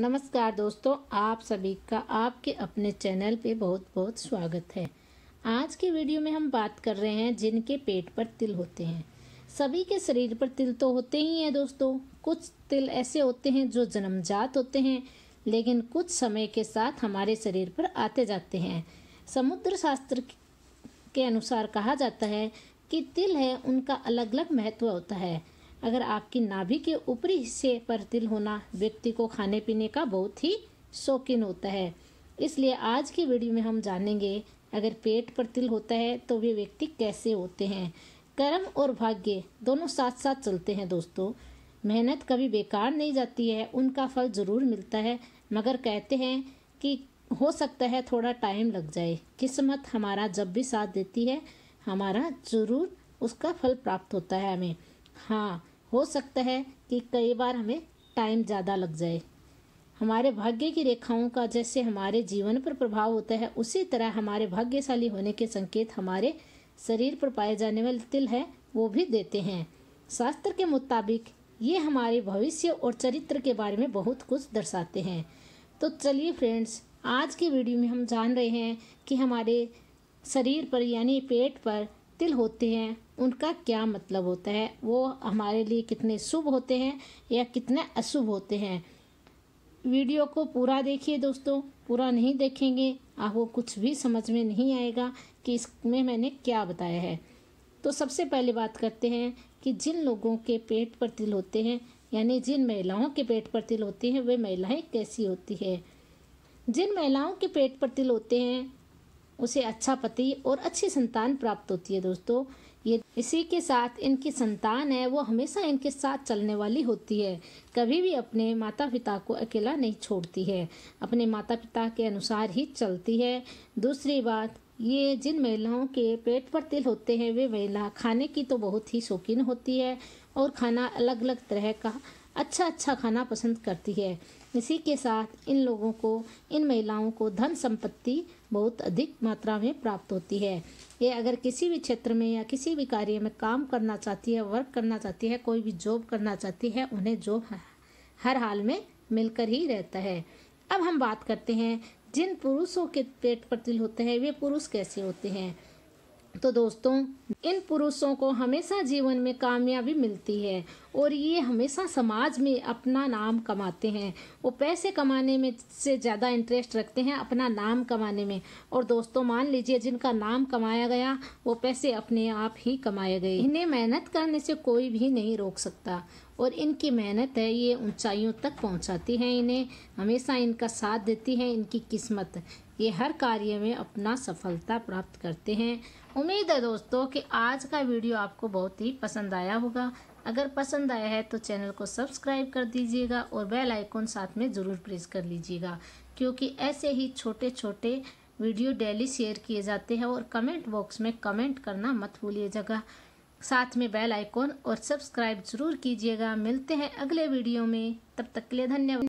नमस्कार दोस्तों आप सभी का आपके अपने चैनल पे बहुत बहुत स्वागत है आज के वीडियो में हम बात कर रहे हैं जिनके पेट पर तिल होते हैं सभी के शरीर पर तिल तो होते ही हैं दोस्तों कुछ तिल ऐसे होते हैं जो जन्मजात होते हैं लेकिन कुछ समय के साथ हमारे शरीर पर आते जाते हैं समुद्र शास्त्र के अनुसार कहा जाता है कि तिल है उनका अलग अलग महत्व होता है अगर आपकी नाभि के ऊपरी हिस्से पर तिल होना व्यक्ति को खाने पीने का बहुत ही शौकीन होता है इसलिए आज की वीडियो में हम जानेंगे अगर पेट पर तिल होता है तो वे व्यक्ति कैसे होते हैं कर्म और भाग्य दोनों साथ साथ चलते हैं दोस्तों मेहनत कभी बेकार नहीं जाती है उनका फल ज़रूर मिलता है मगर कहते हैं कि हो सकता है थोड़ा टाइम लग जाए किस्मत हमारा जब भी साथ देती है हमारा ज़रूर उसका फल प्राप्त होता है हमें हाँ हो सकता है कि कई बार हमें टाइम ज़्यादा लग जाए हमारे भाग्य की रेखाओं का जैसे हमारे जीवन पर प्रभाव होता है उसी तरह हमारे भाग्यशाली होने के संकेत हमारे शरीर पर पाए जाने वाले तिल हैं वो भी देते हैं शास्त्र के मुताबिक ये हमारे भविष्य और चरित्र के बारे में बहुत कुछ दर्शाते हैं तो चलिए फ्रेंड्स आज की वीडियो में हम जान रहे हैं कि हमारे शरीर पर यानी पेट पर मुश्किल होते हैं उनका क्या मतलब होता है वो हमारे लिए कितने शुभ होते हैं या कितने अशुभ होते हैं वीडियो को पूरा देखिए दोस्तों पूरा नहीं देखेंगे आपको कुछ भी समझ में नहीं आएगा कि इसमें मैंने क्या बताया है तो सबसे पहले बात करते हैं कि जिन लोगों के पेट पर तिल होते हैं यानी जिन महिलाओं के पेट पर तिल होते हैं वे महिलाएं कैसी होती है जिन महिलाओं के पेट पर तिल होते हैं उसे अच्छा पति और अच्छी संतान प्राप्त होती है दोस्तों ये इसी के साथ इनकी संतान है वो हमेशा इनके साथ चलने वाली होती है कभी भी अपने माता पिता को अकेला नहीं छोड़ती है अपने माता पिता के अनुसार ही चलती है दूसरी बात ये जिन महिलाओं के पेट पर तिल होते हैं वे महिला खाने की तो बहुत ही शौकीन होती है और खाना अलग अलग तरह का अच्छा अच्छा खाना पसंद करती है इसी के साथ इन लोगों को इन महिलाओं को धन संपत्ति बहुत अधिक मात्रा में प्राप्त होती है ये अगर किसी भी क्षेत्र में या किसी भी कार्य में काम करना चाहती है वर्क करना चाहती है कोई भी जॉब करना चाहती है उन्हें जॉब हर हाल में मिलकर ही रहता है अब हम बात करते हैं जिन पुरुषों के पेट पर तिल होते हैं वे पुरुष कैसे होते हैं तो दोस्तों इन पुरुषों को हमेशा जीवन में कामयाबी मिलती है और ये हमेशा समाज में अपना नाम कमाते हैं वो पैसे कमाने में से ज़्यादा इंटरेस्ट रखते हैं अपना नाम कमाने में और दोस्तों मान लीजिए जिनका नाम कमाया गया वो पैसे अपने आप ही कमाए गए इन्हें मेहनत करने से कोई भी नहीं रोक सकता और इनकी मेहनत है ये ऊंचाइयों तक पहुंचाती है इन्हें हमेशा इनका साथ देती है इनकी किस्मत ये हर कार्य में अपना सफलता प्राप्त करते हैं उम्मीद है दोस्तों कि आज का वीडियो आपको बहुत ही पसंद आया होगा अगर पसंद आया है तो चैनल को सब्सक्राइब कर दीजिएगा और बेल आइकॉन साथ में ज़रूर प्रेस कर लीजिएगा क्योंकि ऐसे ही छोटे छोटे वीडियो डेली शेयर किए जाते हैं और कमेंट बॉक्स में कमेंट करना मत भूलिएगा साथ में बेल आइकॉन और सब्सक्राइब जरूर कीजिएगा मिलते हैं अगले वीडियो में तब तक के लिए धन्यवाद